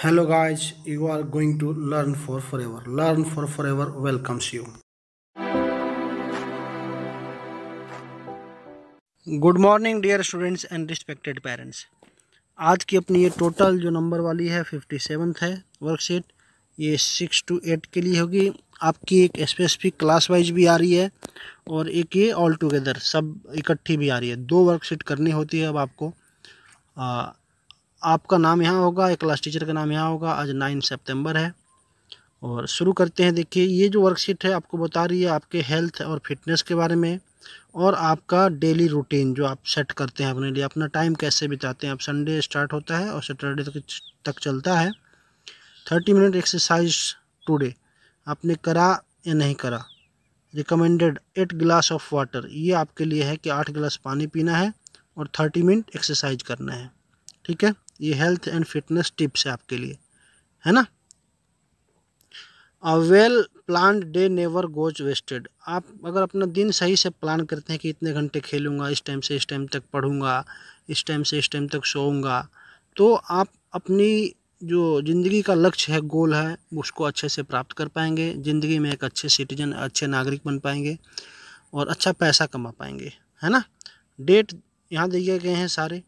hello guys you are going to learn for forever learn for forever welcomes you good morning dear students and respected parents आज की अपनी ये total जो number वाली है fifty seventh है worksheet ये सिक्स टू एट के लिए होगी आपकी एक स्पेसिफिक क्लास वाइज भी आ रही है और एक ये ऑल टुगेदर सब इकट्ठी भी आ रही है दो वर्कशीट करनी होती है अब आपको आ, आपका नाम यहाँ होगा एक क्लास टीचर का नाम यहाँ होगा आज नाइन सितंबर है और शुरू करते हैं देखिए ये जो वर्कशीट है आपको बता रही है आपके हेल्थ और फिटनेस के बारे में और आपका डेली रूटीन जो आप सेट करते हैं अपने लिए अपना टाइम कैसे बिताते हैं आप संडे स्टार्ट होता है और सैटरडे तक, तक चलता है थर्टी मिनट एक्सरसाइज टुडे आपने करा या नहीं करा recommended eight glass of water ये आपके लिए है कि आठ गिलास पानी पीना है और थर्टी मिनट एक्सरसाइज करना है ठीक है ये हेल्थ एंड फिटनेस टिप्स है आपके लिए है ना well plan day never goes wasted आप अगर अपना दिन सही से प्लान करते हैं कि इतने घंटे खेलूँगा इस टाइम से इस टाइम तक पढ़ूँगा इस टाइम से इस टाइम तक सोऊंगा तो आप अपनी जो ज़िंदगी का लक्ष्य है गोल है उसको अच्छे से प्राप्त कर पाएंगे ज़िंदगी में एक अच्छे सिटीजन अच्छे नागरिक बन पाएंगे और अच्छा पैसा कमा पाएंगे है ना डेट यहाँ दिए गए हैं सारे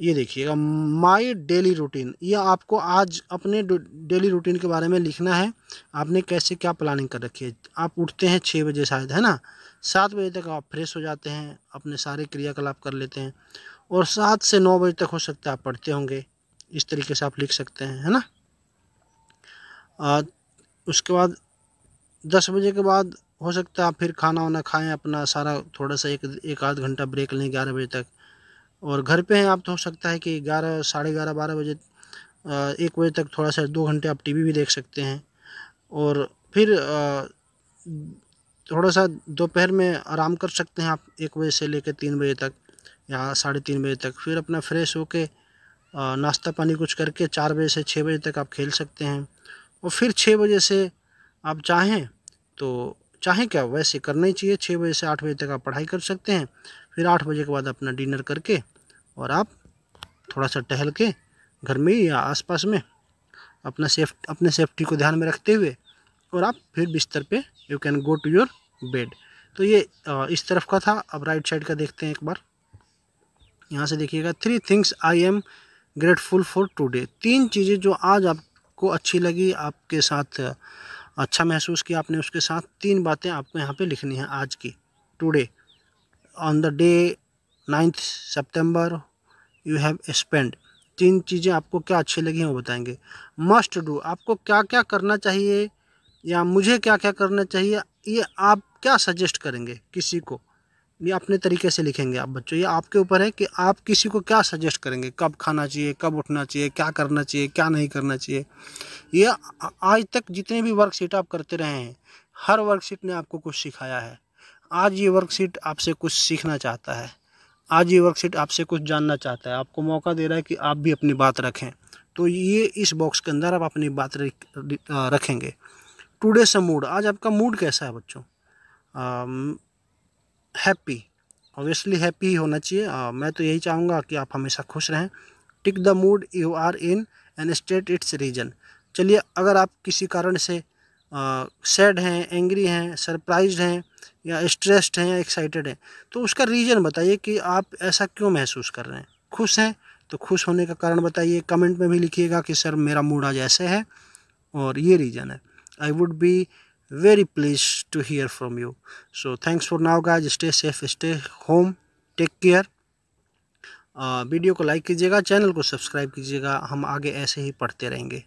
ये देखिएगा माय डेली रूटीन ये आपको आज अपने डेली रूटीन के बारे में लिखना है आपने कैसे क्या प्लानिंग कर रखी है आप उठते हैं छः बजे शायद है ना सात बजे तक आप फ्रेश हो जाते हैं अपने सारे क्रियाकलाप कर लेते हैं और सात से नौ बजे तक हो सकता है आप पढ़ते होंगे इस तरीके से आप लिख सकते हैं है ना आ, उसके बाद दस बजे के बाद हो सकता है आप फिर खाना वाना खाएँ अपना सारा थोड़ा सा एक एक आध घंटा ब्रेक लें ग्यारह बजे तक और घर पे हैं आप तो हो सकता है कि ग्यारह साढ़े ग्यारह बारह बजे एक बजे तक थोड़ा सा दो घंटे आप टीवी भी देख सकते हैं और फिर थोड़ा सा दोपहर में आराम कर सकते हैं आप एक बजे से लेकर तीन बजे तक या साढ़े तीन बजे तक फिर अपना फ्रेश होके नाश्ता पानी कुछ करके चार बजे से छः बजे तक आप खेल सकते हैं और फिर छः बजे से आप चाहें तो चाहें क्या वैसे करना ही चाहिए छः बजे से आठ बजे तक आप पढ़ाई कर सकते हैं फिर आठ बजे के बाद अपना डिनर करके और आप थोड़ा सा टहल के घर में या आसपास में अपना सेफ अपने सेफ्टी को ध्यान में रखते हुए और आप फिर बिस्तर पे you can go to your bed तो ये इस तरफ का था अब राइट साइड का देखते हैं एक बार यहाँ से देखिएगा three things I am grateful for today तीन चीज़ें जो आज आपको अच्छी लगी आपके साथ अच्छा महसूस किया आपने उसके साथ तीन बातें आपको यहाँ पे लिखनी है आज की today on the day ninth September you have spend तीन चीज़ें आपको क्या अच्छी लगी वो बताएंगे मस्ट डू आपको क्या क्या करना चाहिए या मुझे क्या क्या करना चाहिए ये आप क्या सजेस्ट करेंगे किसी को ये अपने तरीके से लिखेंगे आप बच्चों ये आपके ऊपर है कि आप किसी को क्या सजेस्ट करेंगे कब खाना चाहिए कब उठना चाहिए क्या करना चाहिए क्या नहीं करना चाहिए ये आज तक जितने भी वर्कशीट आप करते रहे हैं हर वर्कशीट ने आपको कुछ सिखाया है आज ये वर्कशीट आपसे कुछ सीखना चाहता है आज ये वर्कशीट आपसे कुछ जानना चाहता है आपको मौका दे रहा है कि आप भी अपनी बात रखें तो ये इस बॉक्स के अंदर आप अपनी बात रखेंगे टुडे सा मूड आज आपका मूड कैसा है बच्चों हैप्पी ऑब्वियसली हैप्पी ही होना चाहिए आ, मैं तो यही चाहूँगा कि आप हमेशा खुश रहें tick the mood you are in an state it's reason चलिए अगर आप किसी कारण से सैड हैं एंग्री हैं सरप्राइज हैं या स्ट्रेस्ड हैं या एक्साइटेड हैं तो उसका रीज़न बताइए कि आप ऐसा क्यों महसूस कर रहे हैं खुश हैं तो खुश होने का कारण बताइए कमेंट में भी लिखिएगा कि सर मेरा मूड आज ऐसे है और ये रीज़न है I would be very please to hear from you so thanks for now guys stay safe stay home take care video को लाइक कीजिएगा चैनल को सब्सक्राइब कीजिएगा हम आगे ऐसे ही पढ़ते रहेंगे